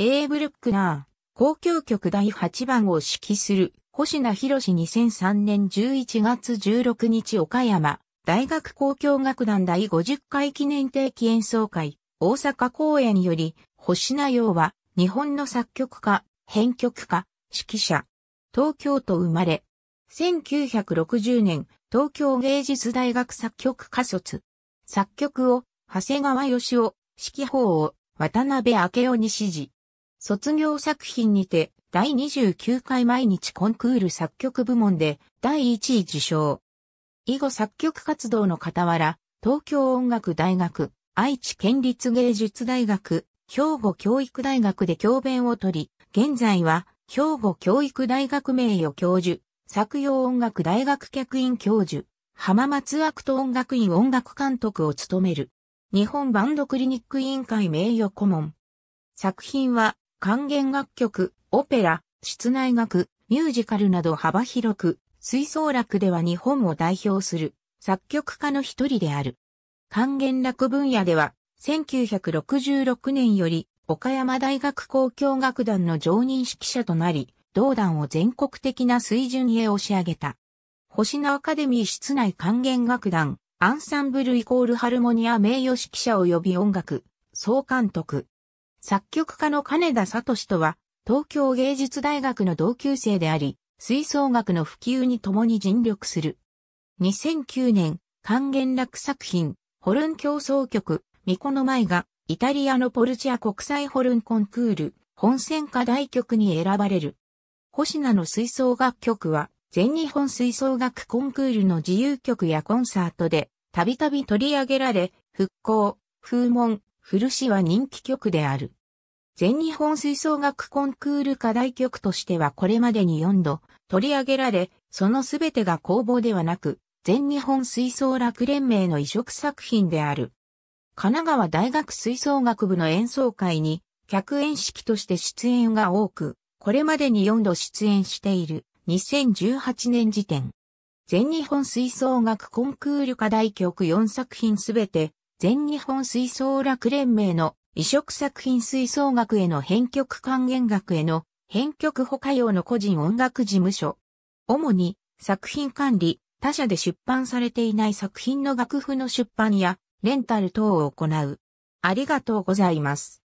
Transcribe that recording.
エーブルックナー、公共曲第8番を指揮する、星名博士2003年11月16日岡山、大学公共楽団第50回記念定期演奏会、大阪公演より、星名洋は、日本の作曲家、編曲家、指揮者、東京都生まれ、1960年、東京芸術大学作曲家卒。作曲を、長谷川義雄、指揮法を、渡辺明夫に指示。卒業作品にて第29回毎日コンクール作曲部門で第1位受賞。以後作曲活動の傍ら、東京音楽大学、愛知県立芸術大学、兵庫教育大学で教鞭を取り、現在は兵庫教育大学名誉教授、作業音楽大学客員教授、浜松アクト音楽院音楽監督を務める、日本バンドクリニック委員会名誉顧問。作品は管弦楽曲、オペラ、室内楽、ミュージカルなど幅広く、吹奏楽では日本を代表する作曲家の一人である。管弦楽分野では、1966年より岡山大学交響楽団の常任指揮者となり、同団を全国的な水準へ押し上げた。星野アカデミー室内管弦楽団、アンサンブルイコールハルモニア名誉指揮者及び音楽、総監督、作曲家の金田聡とは、東京芸術大学の同級生であり、吹奏楽の普及に共に尽力する。2009年、還元楽作品、ホルン競争曲、巫女の舞が、イタリアのポルチア国際ホルンコンクール、本選課題曲に選ばれる。星名の吹奏楽曲は、全日本吹奏楽コンクールの自由曲やコンサートで、たびたび取り上げられ、復興、風門、古市は人気曲である。全日本吹奏楽コンクール課題曲としてはこれまでに4度取り上げられ、そのすべてが公募ではなく、全日本吹奏楽連盟の移植作品である。神奈川大学吹奏楽部の演奏会に客演式として出演が多く、これまでに4度出演している2018年時点。全日本吹奏楽コンクール課題曲4作品すべて全日本吹奏楽連盟の移植作品吹奏楽への編曲管弦楽への編曲保可用の個人音楽事務所。主に作品管理、他社で出版されていない作品の楽譜の出版やレンタル等を行う。ありがとうございます。